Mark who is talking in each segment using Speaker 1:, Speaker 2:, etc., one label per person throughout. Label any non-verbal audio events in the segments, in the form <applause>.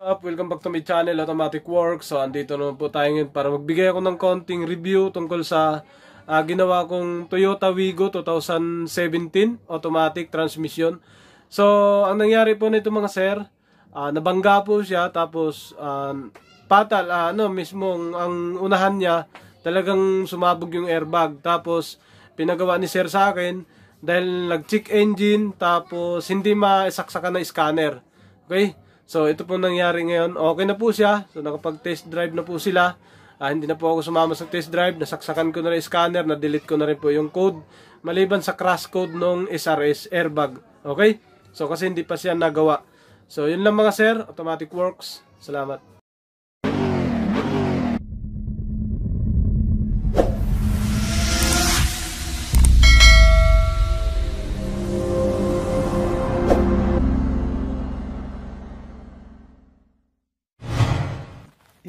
Speaker 1: up? Welcome back to my channel, Automatic Work. So, andito naman po tayo ngayon para magbigay ako ng konting review tungkol sa uh, ginawa kong Toyota Wigo 2017 automatic transmission. So, ang nangyari po nito mga sir, uh, nabangga po siya tapos uh, patal, uh, ano, mismong ang unahan niya talagang sumabog yung airbag. Tapos, pinagawa ni sir sa akin dahil nag-check engine tapos hindi masaksakan ng scanner. Okay? So, ito po nangyari ngayon. Okay na po siya. So, nakapag-test drive na po sila. Ah, hindi na po ako sumama sa test drive. Nasaksakan ko na rin scanner. Na-delete ko na rin po yung code. Maliban sa crash code nung SRS airbag. Okay? So, kasi hindi pa siya nagawa. So, yun lang mga sir. Automatic works. Salamat.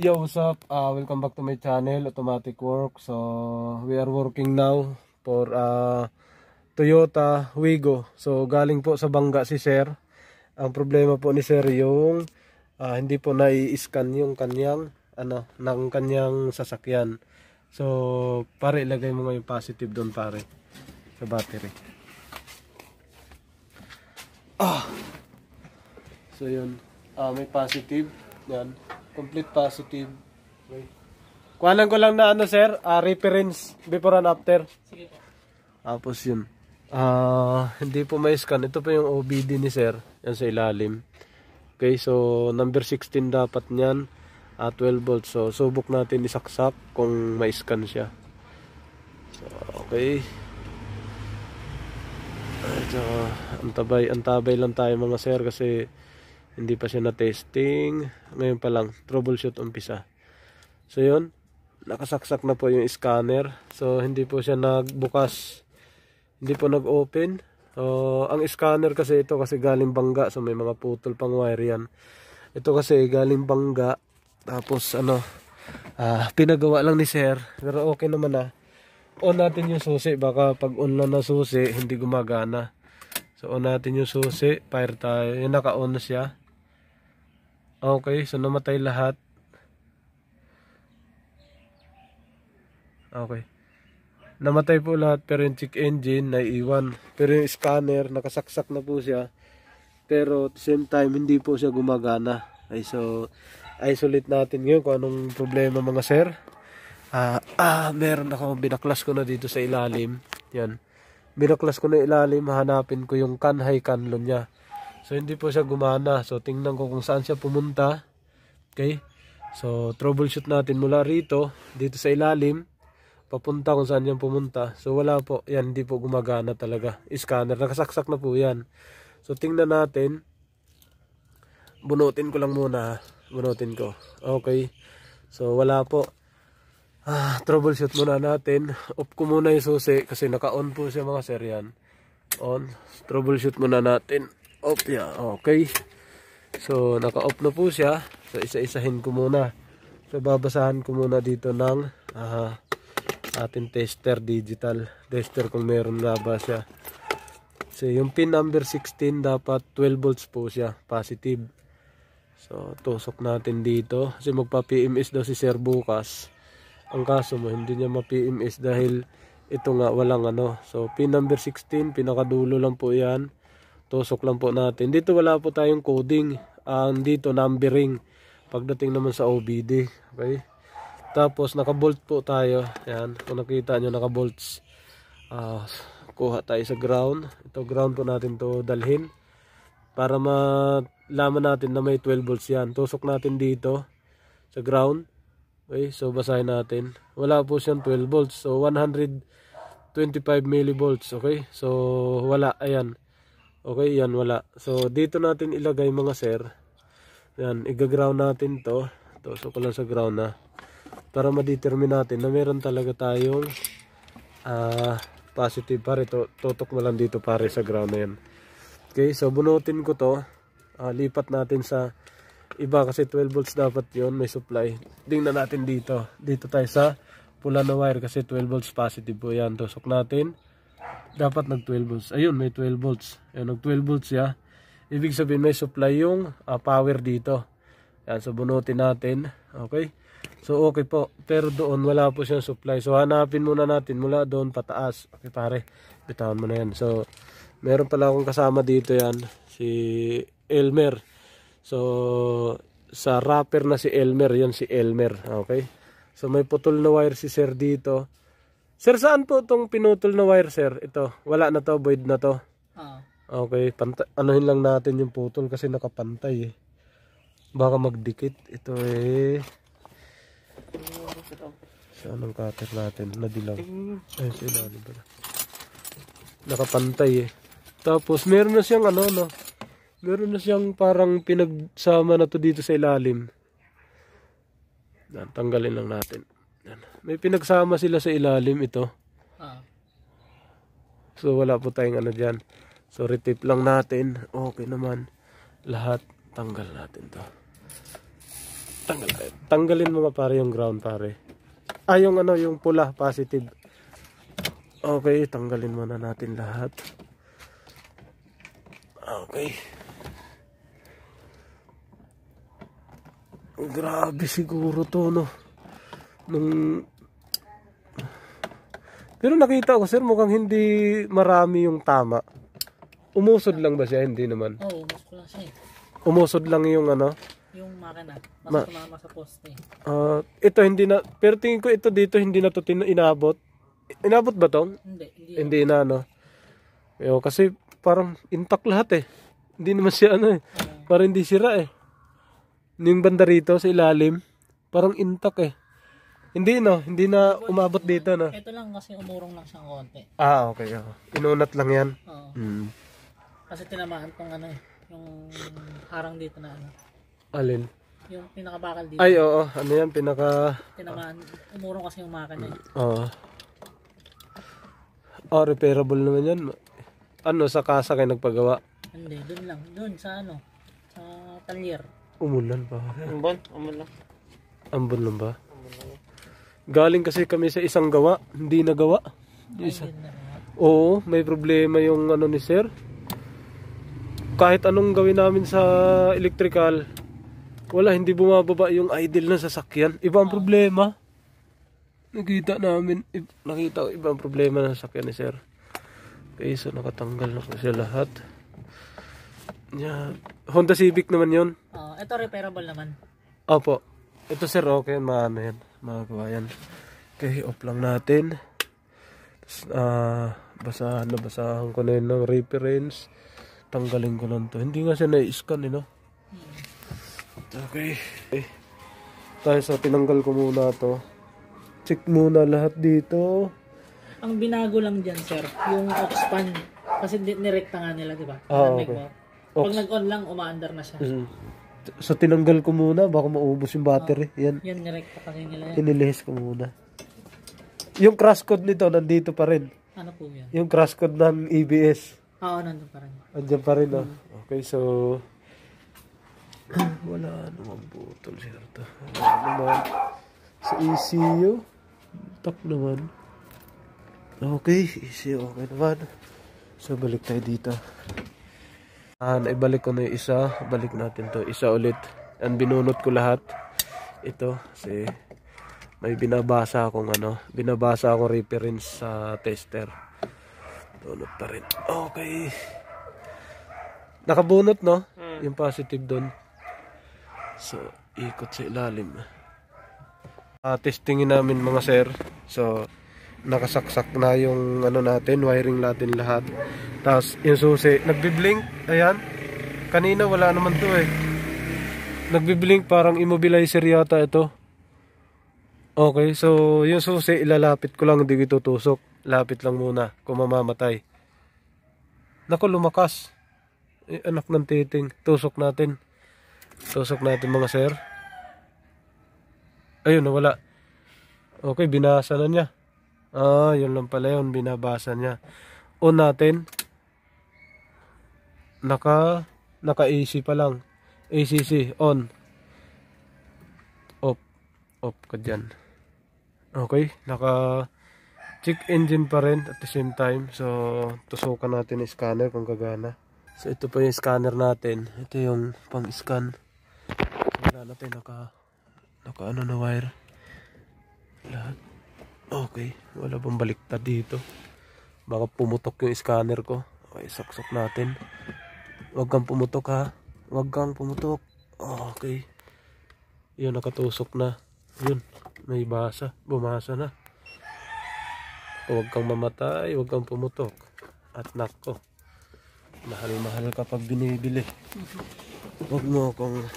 Speaker 1: Yo, what's up? Uh, welcome back to my channel, Automatic Work. So, we are working now for uh, Toyota Wigo. So, galing po sa bangga si Sir. Ang problema po ni Sir yung uh, hindi po nai-scan yung kanyang, ano, ng kanyang sasakyan. So, pare, ilagay mo yung positive doon, pare, sa battery. Ah! So, yun. Uh, may positive. Yan. Complete positive. Okay. Kuhanan ko lang na ano sir, uh, reference before and after. Sige po. Tapos yun. Uh, hindi po may scan. Ito pa yung OBD ni sir. Yan sa ilalim. Okay, so number 16 dapat niyan. Uh, ah, 12 volts. So subok natin isaksak kung may scan siya. So, okay. Ito, antabay, antabay lang tayo mga sir kasi hindi pa siya na-testing. Ngayon pa lang, troubleshoot umpisa. So yun, nakasaksak na po yung scanner. So hindi po siya nagbukas. Hindi po nag-open. So, ang scanner kasi ito kasi galing bangga. So may mga putol pang wire yan. Ito kasi galing bangga. Tapos ano, ah, pinagawa lang ni sir. Pero okay naman na. Ah. On natin yung susi. Baka pag on na na susi, hindi gumagana. So on natin yung susi. Fire tayo. Yung naka-on na siya. Okay, so namatay lahat. Okay. Namatay po lahat pero yung check engine naiiwan. Pero yung scanner, nakasaksak na po siya. Pero at the same time, hindi po siya gumagana. Ay, so, isolate natin ngayon kung anong problema mga sir. Ah, ah meron ako, binaklas ko na dito sa ilalim. Yan. Binaklas ko na ilalim, hanapin ko yung kanhay kanlo niya. So hindi po siya gumana. So tingnan ko kung saan siya pumunta. Okay? So troubleshoot natin mula rito, dito sa ilalim, papunta kung saan yan pumunta. So wala po, yan hindi po gumagana talaga. Scanner, nakasaksak na po yan. So tingnan natin. Bunutin ko lang muna Bunutin ko. Okay. So wala po. Ah, troubleshoot muna natin. Off ko muna yung susi kasi naka-on po siya mga sir yan. On. Troubleshoot muna natin off niya. Okay. So, naka-off na po siya. So, isa-isahin ko muna. So, babasahan ko muna dito ng uh, ating tester digital. Tester kung meron na ba siya. So, yung pin number 16 dapat 12 volts po siya. Positive. So, tusok natin dito. Kasi magpa-PMS daw si Sir bukas. Ang kaso mo, hindi niya ma-PMS dahil ito nga walang ano so pin number 16 pinakadulo lang po yan tusok lang po natin dito wala po tayong coding ang ah, um, dito numbering pagdating naman sa OBD okay tapos nakabolt po tayo Ayun, kung nakita niyo nakabolts uh, kuha tayo sa ground ito ground po natin to dalhin para malaman natin na may 12 volts yan tusok natin dito sa ground okay so basahin natin wala po siyang 12 volts so 125 millivolts okay so wala ayan Okay, yan wala. So dito natin ilagay mga sir. Yan, igaground natin to. Tusok ko lang sa ground na. Para ma-determine natin na meron talaga tayong uh, positive pare. To, tutok mo lang dito pare sa ground na yan. Okay, so bunutin ko to. Uh, lipat natin sa iba kasi 12 volts dapat yon may supply tingnan natin dito dito tayo sa pula na wire kasi 12 volts positive po yan tusok natin dapat nag 12 volts ayun may 12 volts ayun nag 12 volts ya ibig sabihin may supply yung uh, power dito yan so bunutin natin okay so okay po pero doon wala po siyang supply so hanapin muna natin mula doon pataas okay pare bitawan mo na yan so meron pala akong kasama dito yan si Elmer so sa rapper na si Elmer yan si Elmer okay so may putol na wire si sir dito Sir, saan po itong pinutol na wire, sir? Ito, wala na to, void na to. Oo. Ah. Okay, panta anuhin lang natin yung putol kasi nakapantay eh. Baka magdikit. Ito eh. Saan ang cutter natin? Nadilaw. Ayun sa ilalim pala. Nakapantay eh. Tapos meron na siyang ano no. Meron na siyang parang pinagsama na to dito sa ilalim. Tanggalin lang natin. May pinagsama sila sa ilalim ito. Ah. So wala po tayong ano dyan. So retip lang natin. Okay naman. Lahat tanggal natin to. Tanggal, tanggalin mo pare yung ground pare. Ah yung ano yung pula positive. Okay tanggalin muna natin lahat. Okay. Grabe siguro to no. Nung pero nakita ko, sir, mukhang hindi marami yung tama. Umusod lang ba siya? Hindi naman. Oo, oh, umusod lang siya eh. Umusod lang yung ano? Yung makina. Mas Ma tumama sa poste. Ah, uh, ito hindi na, pero tingin ko ito dito hindi na to inabot. Inabot ba tong? Hindi. Hindi, hindi na ano. Yo, kasi parang intact lahat eh. Hindi naman siya ano eh. Okay. Parang hindi sira eh. Yung banda rito sa ilalim, parang intact eh. Hindi no, hindi na umabot dito no. Ito lang kasi umurong lang siyang konti. Ah, okay. Oh. Inunat lang yan. Oo. Mm. Kasi tinamaan tong ano eh, yung harang dito na ano. Alin? Yung pinakabakal dito. Ay, oo. Ano yan? Pinaka... Tinamaan. Umurong kasi yung makina. Eh. Oo. Oh, repairable naman yan. Ano, sa kasa kay nagpagawa? Hindi, doon lang. Doon sa ano, sa talyer. Umulan pa. Ambon, ambon lang. Ambon lang ba? Ambon Galing kasi kami sa isang gawa, hindi nagawa. Isa. Oo, may problema yung ano ni sir. Kahit anong gawin namin sa electrical, wala, hindi bumababa yung idle na sasakyan. Ibang ang ah. problema. Nakita namin, nakita ko ibang problema na sasakyan ni sir. Okay, so nakatanggal na kasi lahat. Yeah. Honda Civic naman yon. Oh, ah, ito repairable naman. Opo. Ito sir, okay, ma'am mga kabayan okay off lang natin uh, basa, na basahan ko na yun ng reference tanggalin ko lang to hindi nga siya na-scan eh no okay. okay tayo sa tinanggal ko muna to check muna lahat dito ang binago lang dyan sir yung oxpan kasi nirekta nga nila diba oh, okay. pag nag-on lang umaandar na siya mm -hmm. So, tinanggal ko muna. Baka maubos yung battery. Oh, yan. Yan, nirekta pa rin nila. Inilihis ko muna. Yung crash code nito, nandito pa rin. Ano po yan? Yung crash code ng EBS. Oo, nandun pa rin. Nandyan pa rin, oh. Okay, so... <sighs> Wala naman butol, sir. Wala naman. Sa ECU, top naman. Okay, ECU okay naman. So, balik tayo dito. And ibalik ko na yung isa. Balik natin to. Isa ulit. And binunot ko lahat. Ito. Kasi may binabasa akong ano. Binabasa akong reference sa tester. Bunot pa rin. Okay. Nakabunot no? Hmm. Yung positive doon. So, ikot sa ilalim. Uh, testingin namin mga sir. So, nakasaksak na yung ano natin, wiring natin lahat. Tapos yung susi, nagbi-blink. Ayan. Kanina wala naman 'to eh. Nagbi-blink parang immobilizer yata ito. Okay, so yung susi ilalapit ko lang, hindi ko tutusok. Lapit lang muna kung mamamatay. Nako lumakas. Eh, anak ng titing, tusok natin. Tusok natin mga sir. Ayun, nawala. Okay, binasa na niya. Ah, yun lang pala yun. Binabasa niya. O natin. Naka, naka AC pa lang. ACC, on. Off. Off ka dyan. Okay, naka check engine pa rin at the same time. So, tusukan natin yung scanner kung gagana. So, ito pa yung scanner natin. Ito yung pang-scan. Wala natin naka, naka ano na wire. Okay, wala pang baliktad dito? Baka pumutok yung scanner ko. Okay, saksok natin. Huwag kang pumutok ha. Huwag kang pumutok. Okay. Yun, nakatusok na. Yun, may basa. Bumasa na. Huwag kang mamatay. Huwag kang pumutok. At nako. Mahal-mahal kapag binibili. Huwag mo akong...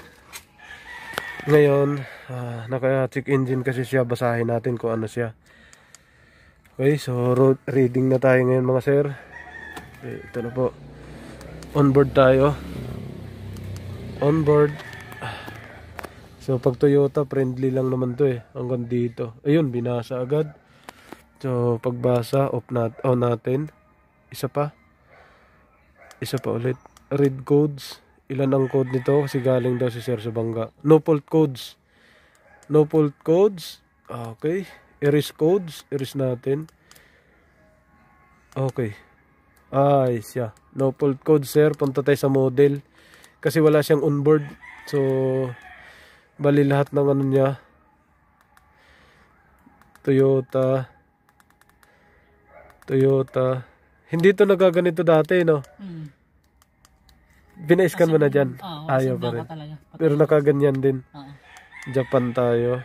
Speaker 1: Ngayon, uh, naka-check engine kasi siya. Basahin natin kung ano siya. Okay, so road reading na tayo ngayon mga sir. Okay, eh, ito na po. Onboard tayo. Onboard. So pag Toyota, friendly lang naman to eh. Hanggang dito. Ayun, binasa agad. So pagbasa, off nat on natin. Isa pa. Isa pa ulit. Read codes. Ilan ang code nito? Kasi galing daw si Sir Subanga. No fault codes. No fault codes. Ah, okay erase codes, erase natin. Okay. Ay, ah, siya. No fault code, sir. Punta tayo sa model. Kasi wala siyang onboard. So, bali lahat ng ano niya. Toyota. Toyota. Hindi to nagaganito dati, no? Mm. Binais ka mo na dyan. Oh, Ayaw pa rin. Talaga. Pero nakaganyan din. Oo. Japan tayo.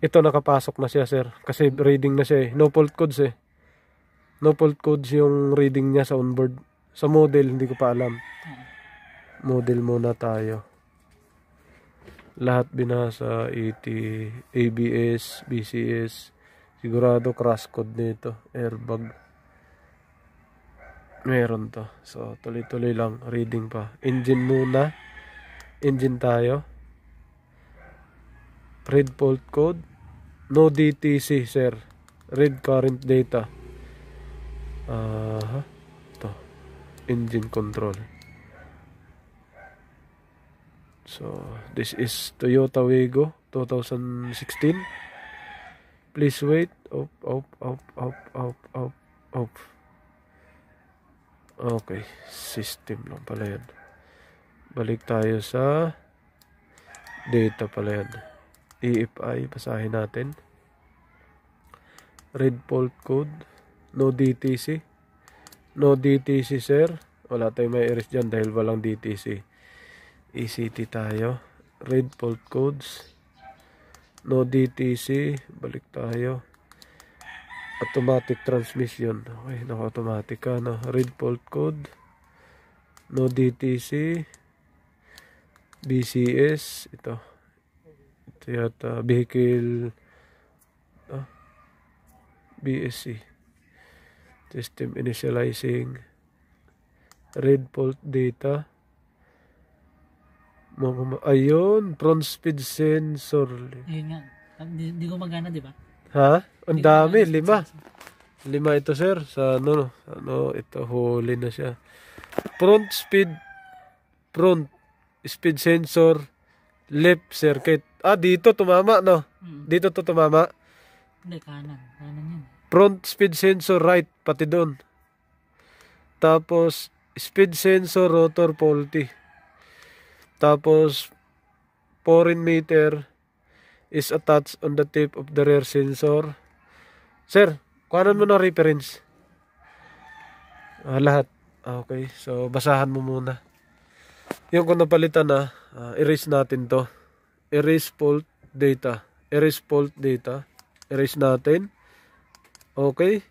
Speaker 1: ito nakapasok na siya sir kasi reading na siya eh. no fault codes eh no fault codes yung reading niya sa onboard sa model hindi ko pa alam model muna tayo lahat binasa ET ABS BCS sigurado crash code nito airbag meron to so tuloy tuloy lang reading pa engine muna engine tayo red fault code low DTC sir read current data uh, to engine control so this is Toyota Wego 2016 please wait Op, op, op, op, op, op, up okay system lang pala yan balik tayo sa data pala yan EFI, basahin natin. Red fault code, no DTC. No DTC sir, wala tayong may iris dyan dahil walang DTC. ECT tayo. Red fault codes, no DTC, balik tayo. Automatic transmission, okay, naka-automatic ka, no? Red fault code, no DTC, BCS, ito yata uh, vehicle ah, BSC e. system initializing red fault data ayun front speed sensor ayun nga ah, di ko magana di ba ha ang dami lima lima ito sir sa ano ano ito huli na siya front speed front speed sensor left circuit Ah, dito tumama, no? Mm. Dito to tumama? Hindi, kanan. Kanan yan. Front speed sensor right, pati doon. Tapos, speed sensor rotor faulty. Tapos, foreign meter is attached on the tip of the rear sensor. Sir, kuhanan mo na reference. Ah, lahat. Ah, okay, so basahan mo muna. Yung kung napalitan na, ah, erase natin to erase fault data. Erase fault data. Erase natin. Okay.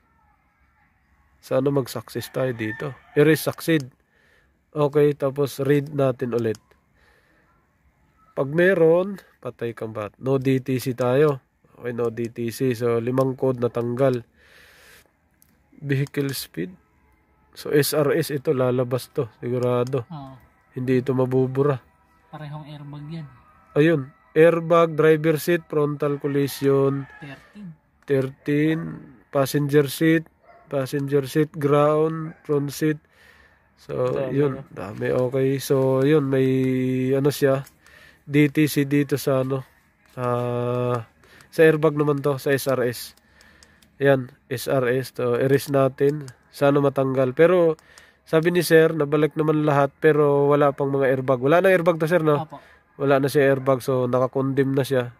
Speaker 1: Sana mag-success tayo dito. Erase succeed. Okay, tapos read natin ulit. Pag meron, patay kang bat. No DTC tayo. Okay, no DTC. So, limang code natanggal. Vehicle speed. So, SRS ito, lalabas to. Sigurado. Oh. Hindi ito mabubura. Parehong airbag yan. Ayun, airbag, driver seat, frontal collision, 13, 13 passenger seat, passenger seat, ground, front seat. So, dami yun, na. dami okay. So, yun, may ano siya, DTC dito sa ano, uh, sa airbag naman to, sa SRS. Yan, SRS to, iris natin. Sana matanggal. Pero, sabi ni sir, nabalik naman lahat, pero wala pang mga airbag. Wala nang airbag to sir, no? Apo wala na siya airbag so nakakondim na siya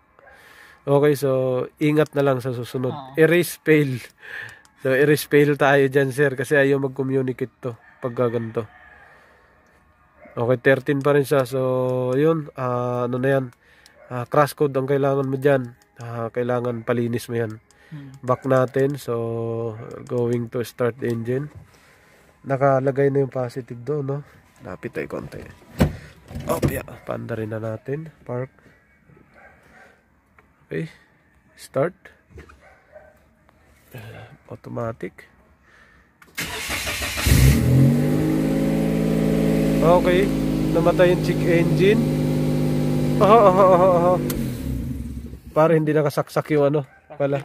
Speaker 1: okay so ingat na lang sa susunod oh. erase fail so erase fail tayo dyan sir kasi ayaw mag communicate to pag gaganto okay 13 pa rin siya so yun uh, ano na yan uh, crash code ang kailangan mo dyan uh, kailangan palinis mo yan hmm. back natin so going to start the engine nakalagay na yung positive doon no lapit tayo konti Oh, yeah. Paanda rin na natin. Park. Okay. Start. Uh, automatic. Okay. Namatay yung check engine. Oh, oh, oh, oh. Para hindi nakasaksak yung ano. Pala.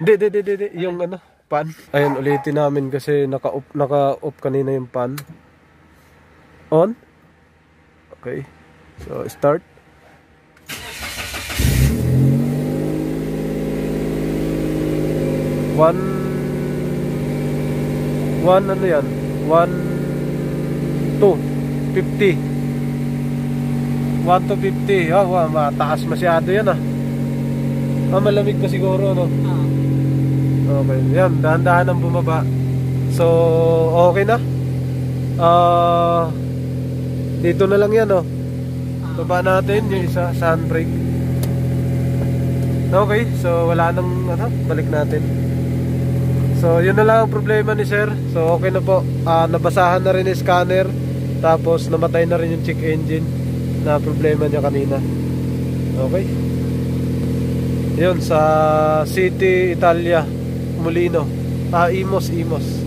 Speaker 1: Hindi, hindi, hindi, Yung ano. Pan. Ayun, ulitin namin kasi naka-off naka, naka -off kanina yung pan. On. Okay. So, start. One, one ano yan? One, two, fifty. One to fifty. Oh, wow, mataas masyado yan ah. Ah, malamig pa siguro, ano? Okay. Yan, dahan-dahan ang bumaba. So, okay na. Ah... Uh, dito na lang yan oh. Baba natin yung isa sunbreak. Okay, so wala nang ano, balik natin. So yun na lang ang problema ni sir. So okay na po. Uh, nabasahan na rin yung scanner. Tapos namatay na rin yung check engine na problema niya kanina. Okay. Yun sa City Italia, Molino. Ah, Imos, Imos.